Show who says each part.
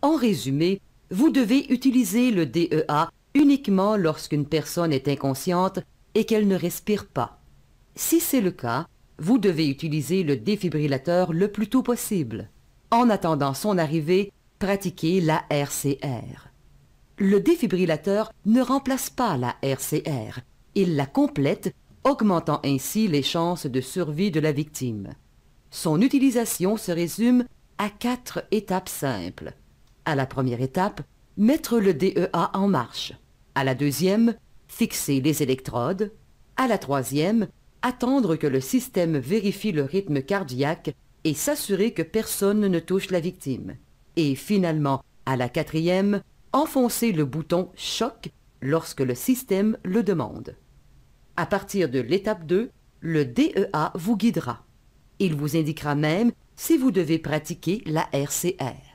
Speaker 1: En résumé, vous devez utiliser le DEA uniquement lorsqu'une personne est inconsciente et qu'elle ne respire pas. Si c'est le cas, vous devez utiliser le défibrillateur le plus tôt possible. En attendant son arrivée, pratiquez la RCR. Le défibrillateur ne remplace pas la RCR, il la complète, augmentant ainsi les chances de survie de la victime. Son utilisation se résume à quatre étapes simples. À la première étape, mettre le DEA en marche. À la deuxième, fixer les électrodes. À la troisième, attendre que le système vérifie le rythme cardiaque et s'assurer que personne ne touche la victime. Et finalement, à la quatrième, enfoncer le bouton choc lorsque le système le demande. À partir de l'étape 2, le DEA vous guidera. Il vous indiquera même si vous devez pratiquer la RCR.